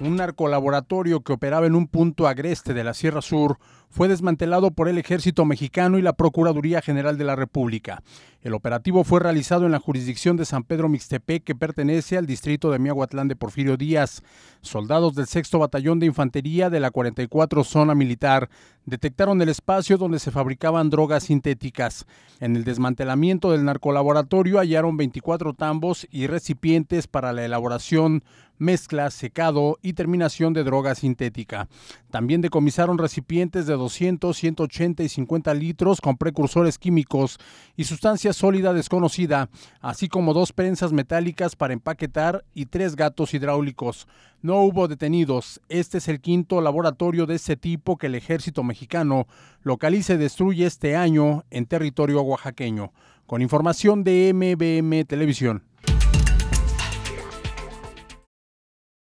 Un narcolaboratorio que operaba en un punto agreste de la Sierra Sur fue desmantelado por el ejército mexicano y la Procuraduría General de la República. El operativo fue realizado en la jurisdicción de San Pedro Mixtepec, que pertenece al distrito de Miahuatlán de Porfirio Díaz. Soldados del sexto batallón de infantería de la 44 zona militar detectaron el espacio donde se fabricaban drogas sintéticas. En el desmantelamiento del narcolaboratorio hallaron 24 tambos y recipientes para la elaboración mezcla, secado y terminación de droga sintética. También decomisaron recipientes de 200, 180 y 50 litros con precursores químicos y sustancias sólida desconocida, así como dos prensas metálicas para empaquetar y tres gatos hidráulicos. No hubo detenidos. Este es el quinto laboratorio de este tipo que el ejército mexicano localiza y destruye este año en territorio oaxaqueño. Con información de MBM Televisión.